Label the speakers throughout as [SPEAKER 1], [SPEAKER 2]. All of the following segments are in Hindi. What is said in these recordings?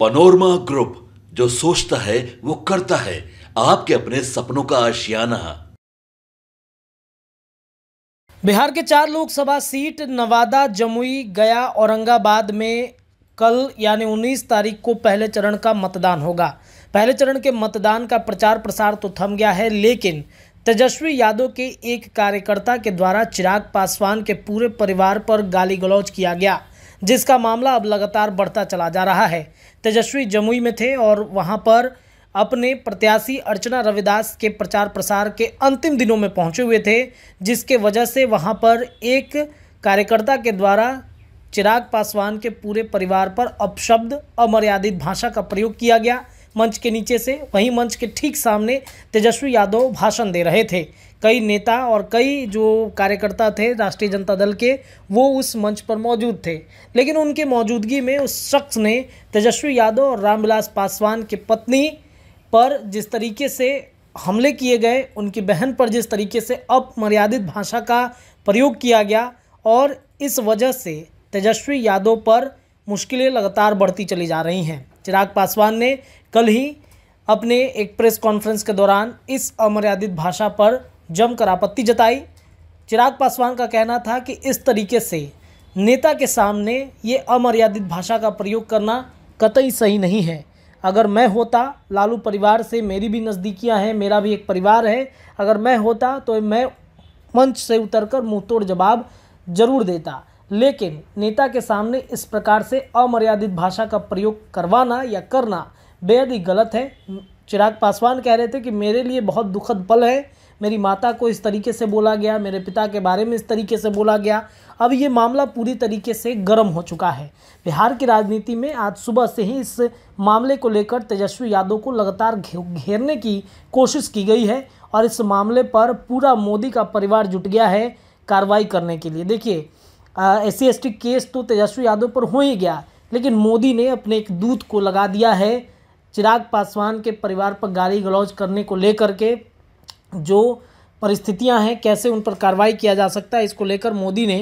[SPEAKER 1] पनोरमा ग्रुप जो सोचता है वो करता है आपके अपने सपनों का आशियाना
[SPEAKER 2] बिहार के चार लोकसभा सीट नवादा जमुई गया औरंगाबाद में कल यानी 19 तारीख को पहले चरण का मतदान होगा पहले चरण के मतदान का प्रचार प्रसार तो थम गया है लेकिन तेजस्वी यादव के एक कार्यकर्ता के द्वारा चिराग पासवान के पूरे परिवार पर गाली गलौज किया गया जिसका मामला अब लगातार बढ़ता चला जा रहा है तेजस्वी जमुई में थे और वहाँ पर अपने प्रत्याशी अर्चना रविदास के प्रचार प्रसार के अंतिम दिनों में पहुंचे हुए थे जिसके वजह से वहां पर एक कार्यकर्ता के द्वारा चिराग पासवान के पूरे परिवार पर अपशब्द अमर्यादित भाषा का प्रयोग किया गया मंच के नीचे से वहीं मंच के ठीक सामने तेजस्वी यादव भाषण दे रहे थे कई नेता और कई जो कार्यकर्ता थे राष्ट्रीय जनता दल के वो उस मंच पर मौजूद थे लेकिन उनके मौजूदगी में उस शख्स ने तेजस्वी यादव और रामविलास पासवान की पत्नी पर जिस तरीके से हमले किए गए उनकी बहन पर जिस तरीके से अपमर्यादित भाषा का प्रयोग किया गया और इस वजह से तेजस्वी यादव पर मुश्किलें लगातार बढ़ती चली जा रही हैं चिराग पासवान ने कल ही अपने एक प्रेस कॉन्फ्रेंस के दौरान इस अमर्यादित भाषा पर जमकर आपत्ति जताई चिराग पासवान का कहना था कि इस तरीके से नेता के सामने ये अमर्यादित भाषा का प्रयोग करना कतई सही नहीं है अगर मैं होता लालू परिवार से मेरी भी नज़दीकियां हैं मेरा भी एक परिवार है अगर मैं होता तो मैं मंच से उतरकर तोड़ जवाब जरूर देता लेकिन नेता के सामने इस प्रकार से अमर्यादित भाषा का प्रयोग करवाना या करना बेहद ही गलत है चिराग पासवान कह रहे थे कि मेरे लिए बहुत दुखद पल है मेरी माता को इस तरीके से बोला गया मेरे पिता के बारे में इस तरीके से बोला गया अब ये मामला पूरी तरीके से गर्म हो चुका है बिहार की राजनीति में आज सुबह से ही इस मामले को लेकर तेजस्वी यादव को लगातार घेरने की कोशिश की गई है और इस मामले पर पूरा मोदी का परिवार जुट गया है कार्रवाई करने के लिए देखिए एस सी केस तो तेजस्वी यादव पर हो ही गया लेकिन मोदी ने अपने एक दूत को लगा दिया है चिराग पासवान के परिवार पर गाली गलौज करने को लेकर के जो परिस्थितियां हैं कैसे उन पर कार्रवाई किया जा सकता है इसको लेकर मोदी ने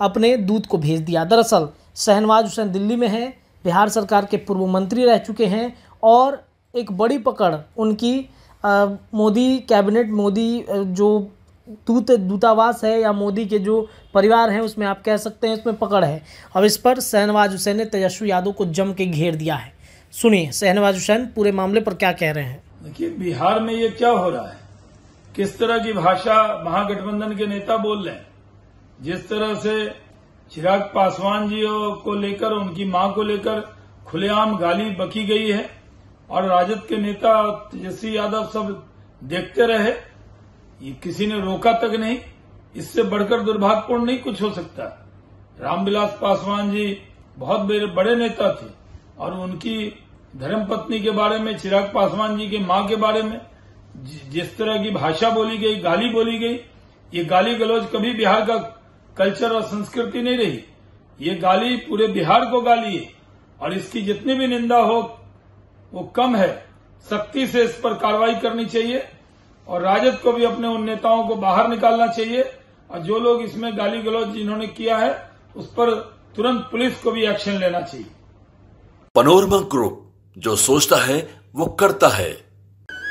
[SPEAKER 2] अपने दूत को भेज दिया दरअसल शहनवाज हुसैन दिल्ली में हैं बिहार सरकार के पूर्व मंत्री रह चुके हैं और एक बड़ी पकड़ उनकी आ, मोदी कैबिनेट मोदी जो दूत दूतावास है या मोदी के जो परिवार हैं उसमें आप कह सकते हैं उसमें पकड़ है अब इस पर शहनवाज हुसैन ने तेजस्वी यादव को जम के घेर दिया है सुनिए शहनवाज हुसैन पूरे मामले पर क्या कह रहे हैं
[SPEAKER 1] देखिए बिहार में ये क्या हो रहा है किस तरह की भाषा महागठबंधन के नेता बोल रहे हैं जिस तरह से चिराग पासवान जी को लेकर उनकी मां को लेकर खुलेआम गाली बकी गई है और राजद के नेता तेजस्वी यादव सब देखते रहे ये किसी ने रोका तक नहीं इससे बढ़कर दुर्भाग्यपूर्ण नहीं कुछ हो सकता रामविलास पासवान जी बहुत बड़े नेता थे और उनकी धर्मपत्नी के बारे में चिराग पासवान जी के मां के बारे में जिस तरह की भाषा बोली गई गाली बोली गई ये गाली गलौज कभी बिहार का कल्चर और संस्कृति नहीं रही ये गाली पूरे बिहार को गाली है और इसकी जितनी भी निंदा हो वो कम है सख्ती से इस पर कार्रवाई करनी चाहिए और राजद को भी अपने उन नेताओं को बाहर निकालना चाहिए और जो लोग इसमें गाली गलौज जिन्होंने किया है उस पर तुरंत पुलिस को भी एक्शन लेना चाहिए पनोरमा ग्रुप जो सोचता है वो करता है